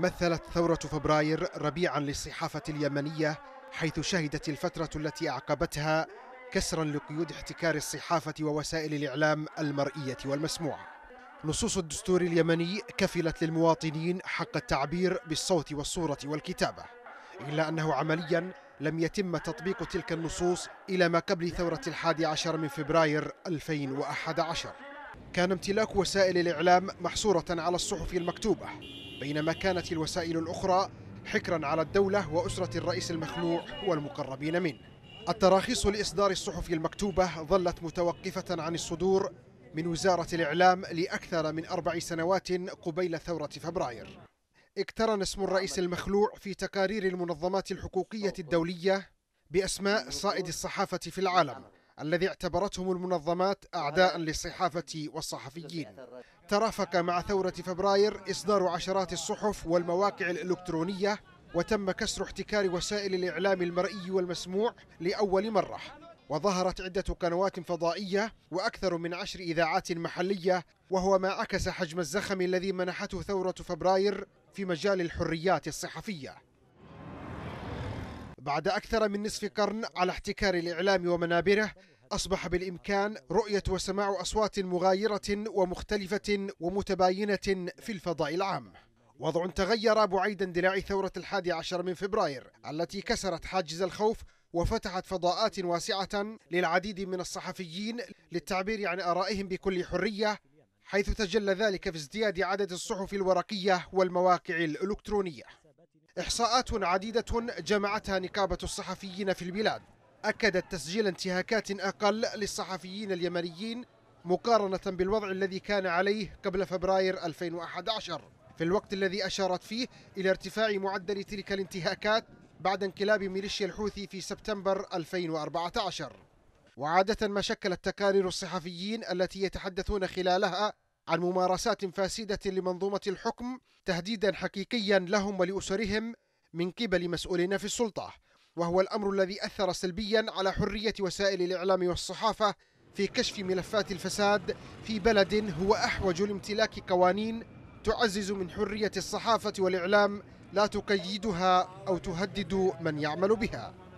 مثلت ثورة فبراير ربيعا للصحافة اليمنية حيث شهدت الفترة التي أعقبتها كسرا لقيود احتكار الصحافة ووسائل الإعلام المرئية والمسموعة نصوص الدستور اليمني كفلت للمواطنين حق التعبير بالصوت والصورة والكتابة إلا أنه عمليا لم يتم تطبيق تلك النصوص إلى ما قبل ثورة الحادي عشر من فبراير 2011 كان امتلاك وسائل الإعلام محصورة على الصحف المكتوبة بينما كانت الوسائل الأخرى حكرا على الدولة وأسرة الرئيس المخلوع والمقربين منه التراخيص لإصدار الصحف المكتوبة ظلت متوقفة عن الصدور من وزارة الإعلام لأكثر من أربع سنوات قبيل ثورة فبراير اقترن اسم الرئيس المخلوع في تقارير المنظمات الحقوقية الدولية بأسماء صائد الصحافة في العالم الذي اعتبرتهم المنظمات أعداء للصحافة والصحفيين ترافق مع ثورة فبراير إصدار عشرات الصحف والمواقع الإلكترونية وتم كسر احتكار وسائل الإعلام المرئي والمسموع لأول مرة وظهرت عدة قنوات فضائية وأكثر من عشر إذاعات محلية وهو ما عكس حجم الزخم الذي منحته ثورة فبراير في مجال الحريات الصحفية بعد أكثر من نصف قرن على احتكار الإعلام ومنابره أصبح بالإمكان رؤية وسماع أصوات مغايرة ومختلفة ومتباينة في الفضاء العام وضع تغير بعيد اندلاع ثورة الحادي عشر من فبراير التي كسرت حاجز الخوف وفتحت فضاءات واسعة للعديد من الصحفيين للتعبير عن آرائهم بكل حرية حيث تجلى ذلك في ازدياد عدد الصحف الورقية والمواقع الإلكترونية إحصاءات عديدة جمعتها نقابة الصحفيين في البلاد أكدت تسجيل انتهاكات أقل للصحفيين اليمنيين مقارنة بالوضع الذي كان عليه قبل فبراير 2011 في الوقت الذي أشارت فيه إلى ارتفاع معدل تلك الانتهاكات بعد انقلاب ميليشيا الحوثي في سبتمبر 2014 وعادة ما شكلت تقارير الصحفيين التي يتحدثون خلالها عن ممارسات فاسدة لمنظومة الحكم تهديدا حقيقيا لهم ولأسرهم من قبل مسؤولين في السلطة وهو الأمر الذي أثر سلبيا على حرية وسائل الإعلام والصحافة في كشف ملفات الفساد في بلد هو أحوج لامتلاك قوانين تعزز من حرية الصحافة والإعلام لا تقيدها أو تهدد من يعمل بها